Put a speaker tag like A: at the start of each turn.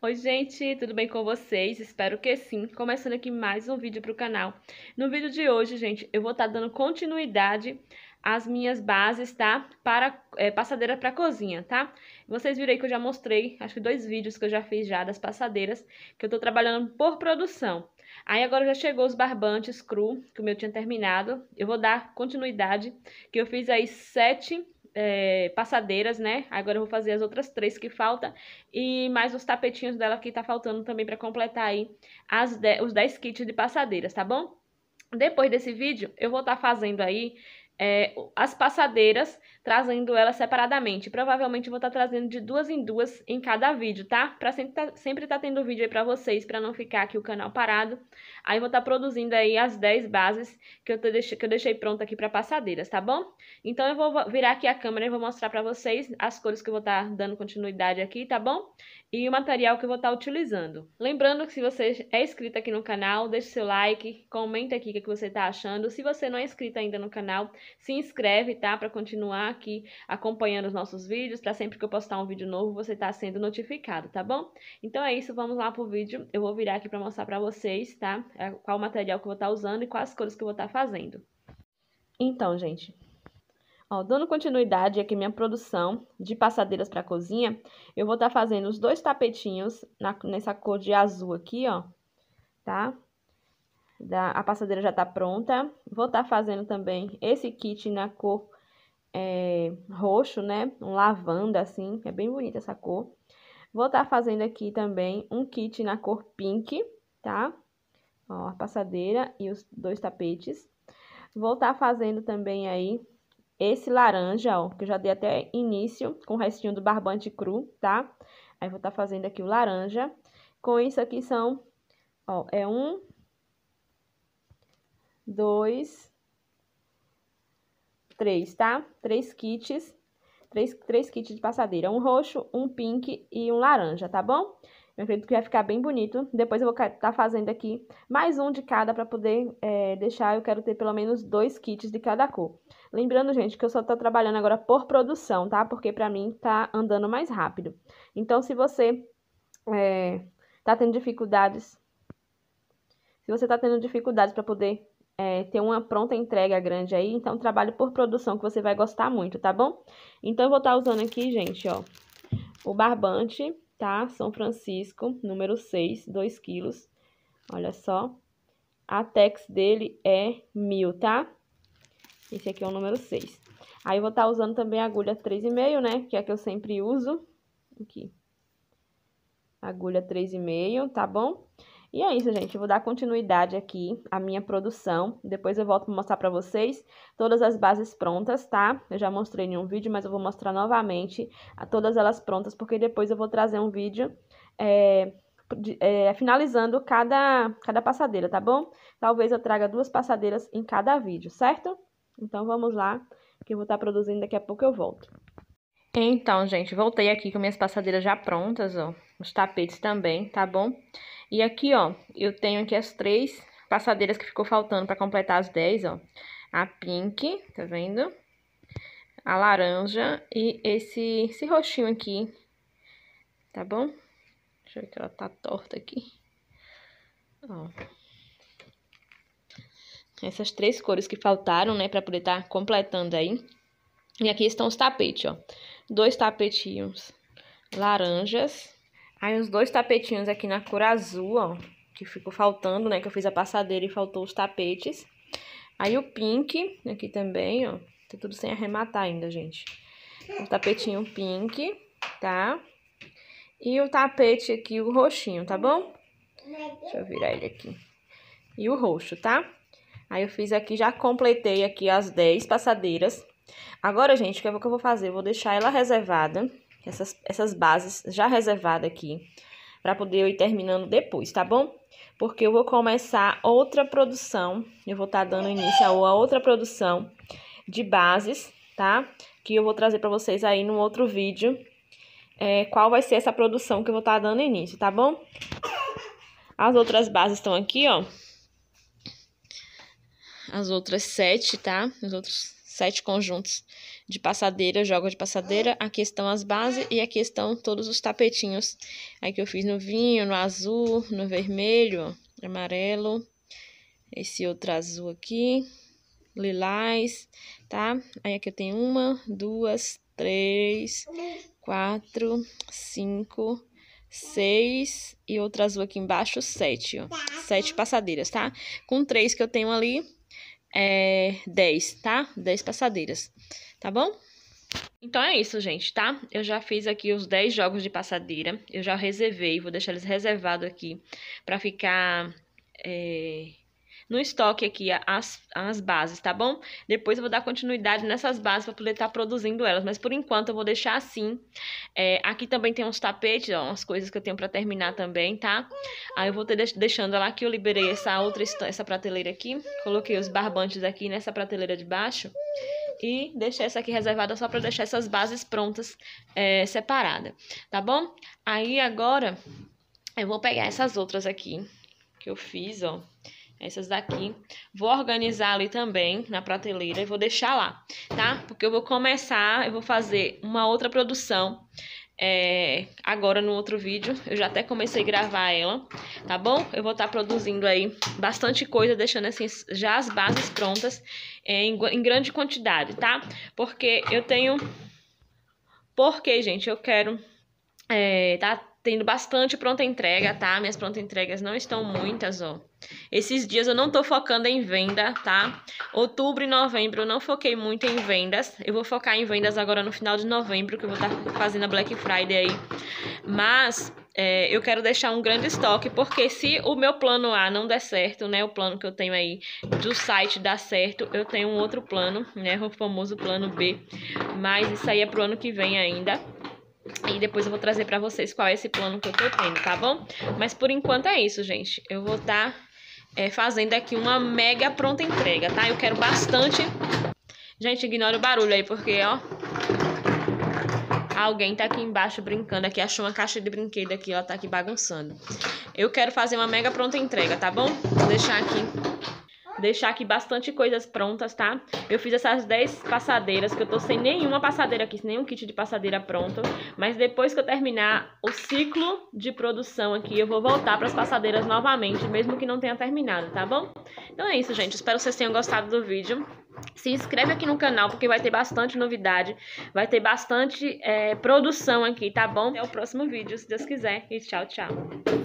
A: Oi gente, tudo bem com vocês? Espero que sim. Começando aqui mais um vídeo para o canal. No vídeo de hoje, gente, eu vou estar tá dando continuidade às minhas bases, tá? Para é, passadeira para cozinha, tá? Vocês viram aí que eu já mostrei, acho que dois vídeos que eu já fiz já das passadeiras, que eu estou trabalhando por produção. Aí agora já chegou os barbantes cru, que o meu tinha terminado. Eu vou dar continuidade, que eu fiz aí sete é, passadeiras, né? Agora eu vou fazer as outras três que faltam e mais os tapetinhos dela que tá faltando também para completar aí as de, os dez kits de passadeiras, tá bom? Depois desse vídeo, eu vou estar tá fazendo aí é, as passadeiras, trazendo elas separadamente. Provavelmente vou estar tá trazendo de duas em duas em cada vídeo, tá? Pra sempre tá, sempre tá tendo vídeo aí pra vocês, pra não ficar aqui o canal parado. Aí vou estar tá produzindo aí as 10 bases que eu, deixei, que eu deixei pronta aqui pra passadeiras, tá bom? Então eu vou virar aqui a câmera e vou mostrar pra vocês as cores que eu vou estar tá dando continuidade aqui, tá bom? E o material que eu vou estar tá utilizando. Lembrando que se você é inscrito aqui no canal, deixe seu like, comenta aqui o que, é que você tá achando. Se você não é inscrito ainda no canal, se inscreve, tá? Para continuar aqui acompanhando os nossos vídeos, para sempre que eu postar um vídeo novo, você tá sendo notificado, tá bom? Então é isso, vamos lá pro vídeo. Eu vou virar aqui para mostrar para vocês, tá? É, qual material que eu vou estar tá usando e quais cores que eu vou estar tá fazendo. Então, gente, Ó, dando continuidade aqui minha produção de passadeiras para cozinha, eu vou estar tá fazendo os dois tapetinhos na, nessa cor de azul aqui, ó, tá? da, a passadeira já tá pronta. Vou estar tá fazendo também esse kit na cor é, roxo, né? Um lavanda, assim. É bem bonita essa cor. Vou estar tá fazendo aqui também um kit na cor pink, tá? Ó, a passadeira e os dois tapetes. Vou estar tá fazendo também aí esse laranja, ó, que eu já dei até início com o restinho do barbante cru, tá? Aí vou estar tá fazendo aqui o laranja. Com isso aqui são, ó, é um, dois, três, tá? Três kits, três, três kits de passadeira, um roxo, um pink e um laranja, tá bom? Eu acredito que vai ficar bem bonito. Depois eu vou estar tá fazendo aqui mais um de cada para poder é, deixar. Eu quero ter pelo menos dois kits de cada cor. Lembrando, gente, que eu só estou trabalhando agora por produção, tá? Porque para mim tá andando mais rápido. Então, se você é, tá tendo dificuldades... Se você tá tendo dificuldades para poder é, ter uma pronta entrega grande aí. Então, trabalho por produção que você vai gostar muito, tá bom? Então, eu vou estar tá usando aqui, gente, ó, o barbante, tá? São Francisco, número 6, 2 quilos. Olha só. A tex dele é mil, tá? Esse aqui é o número 6. Aí, eu vou estar tá usando também a agulha 3,5, né? Que é a que eu sempre uso. Aqui. Agulha 3,5, tá bom? Tá bom? E é isso, gente. Eu vou dar continuidade aqui à minha produção. Depois eu volto para mostrar para vocês todas as bases prontas, tá? Eu já mostrei em um vídeo, mas eu vou mostrar novamente a todas elas prontas, porque depois eu vou trazer um vídeo é, é, finalizando cada, cada passadeira, tá bom? Talvez eu traga duas passadeiras em cada vídeo, certo? Então, vamos lá, que eu vou estar tá produzindo, daqui a pouco eu volto. Então, gente, voltei aqui com minhas passadeiras já prontas, ó. Os tapetes também, tá bom? E aqui, ó, eu tenho aqui as três passadeiras que ficou faltando pra completar as 10, ó. A pink, tá vendo? A laranja e esse, esse roxinho aqui, tá bom? Deixa eu ver que ela tá torta aqui. Ó. Essas três cores que faltaram, né, pra poder estar tá completando aí. E aqui estão os tapetes, ó. Dois tapetinhos laranjas. Aí uns dois tapetinhos aqui na cor azul, ó. Que ficou faltando, né? Que eu fiz a passadeira e faltou os tapetes. Aí o pink, aqui também, ó. Tá tudo sem arrematar ainda, gente. O tapetinho pink, tá? E o tapete aqui, o roxinho, tá bom? Deixa eu virar ele aqui. E o roxo, tá? Aí eu fiz aqui, já completei aqui as 10 passadeiras. Agora, gente, o que, é eu vou fazer? Eu vou deixar ela reservada, essas, essas bases já reservadas aqui, para poder eu ir terminando depois, tá bom? Porque eu vou começar outra produção, eu vou estar tá dando início a outra produção de bases, tá? Que eu vou trazer para vocês aí num outro vídeo, é, qual vai ser essa produção que eu vou estar tá dando início, tá bom? As outras bases estão aqui, ó. As outras sete, tá? Os outros sete conjuntos de passadeira, jogo de passadeira. Aqui estão as bases e aqui estão todos os tapetinhos. Aí que eu fiz no vinho, no azul, no vermelho, amarelo, esse outro azul aqui, lilás, tá? Aí aqui eu tenho uma, duas, três, quatro, cinco, seis e outro azul aqui embaixo, sete, ó. Sete passadeiras, tá? Com três que eu tenho ali é, 10, tá? 10 passadeiras, tá bom? Então é isso, gente, tá? Eu já fiz aqui os 10 jogos de passadeira, eu já reservei, vou deixar eles reservados aqui pra ficar... É no estoque aqui as, as bases, tá bom? Depois eu vou dar continuidade nessas bases para poder estar tá produzindo elas, mas por enquanto eu vou deixar assim. É, aqui também tem uns tapetes, ó, umas coisas que eu tenho para terminar também, tá? Aí eu vou ter deixando ela aqui, eu liberei essa outra essa prateleira aqui, coloquei os barbantes aqui nessa prateleira de baixo e deixei essa aqui reservada só para deixar essas bases prontas é, separada, tá bom? Aí agora eu vou pegar essas outras aqui que eu fiz, ó. Essas daqui. Vou organizar ali também na prateleira e vou deixar lá, tá? Porque eu vou começar, eu vou fazer uma outra produção é, agora no outro vídeo. Eu já até comecei a gravar ela, tá bom? Eu vou estar tá produzindo aí bastante coisa, deixando assim já as bases prontas é, em, em grande quantidade, tá? Porque eu tenho... Porque, gente, eu quero... É, tá tendo bastante pronta entrega, tá? Minhas pronta entregas não estão muitas, ó. Esses dias eu não tô focando em venda, tá? Outubro e novembro eu não foquei muito em vendas. Eu vou focar em vendas agora no final de novembro, que eu vou estar tá fazendo a Black Friday aí. Mas é, eu quero deixar um grande estoque, porque se o meu plano A não der certo, né? O plano que eu tenho aí do site dar certo, eu tenho um outro plano, né? O famoso plano B. Mas isso aí é pro ano que vem ainda. E depois eu vou trazer para vocês qual é esse plano que eu tô tendo, tá bom? Mas por enquanto é isso, gente. Eu vou estar tá é, fazendo aqui uma mega pronta entrega, tá? Eu quero bastante. Gente, ignora o barulho aí, porque, ó. Alguém tá aqui embaixo brincando aqui, achou uma caixa de brinquedo aqui, ó, tá aqui bagunçando. Eu quero fazer uma mega pronta entrega, tá bom? Vou deixar aqui deixar aqui bastante coisas prontas, tá? Eu fiz essas 10 passadeiras, que eu tô sem nenhuma passadeira aqui, sem nenhum kit de passadeira pronto. Mas depois que eu terminar o ciclo de produção aqui, eu vou voltar para as passadeiras novamente, mesmo que não tenha terminado, tá bom? Então é isso, gente. Espero que vocês tenham gostado do vídeo. Se inscreve aqui no canal, porque vai ter bastante novidade, vai ter bastante é, produção aqui, tá bom? Até o próximo vídeo, se Deus quiser. E tchau, tchau.